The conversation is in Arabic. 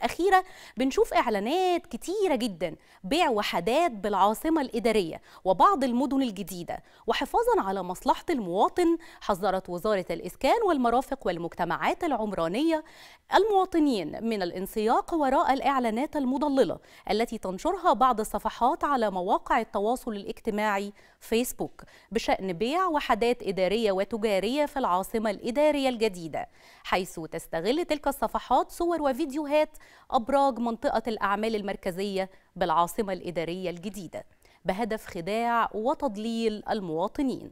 الأخيرة بنشوف إعلانات كتيرة جدا بيع وحدات بالعاصمة الإدارية وبعض المدن الجديدة وحفاظا على مصلحة المواطن حذرت وزارة الإسكان والمرافق والمجتمعات العمرانية المواطنين من الانسياق وراء الإعلانات المضللة التي تنشرها بعض الصفحات على مواقع التواصل الاجتماعي فيسبوك بشأن بيع وحدات إدارية وتجارية في العاصمة الإدارية الجديدة حيث تستغل تلك الصفحات صور وفيديوهات أبراج منطقة الأعمال المركزية بالعاصمة الإدارية الجديدة بهدف خداع وتضليل المواطنين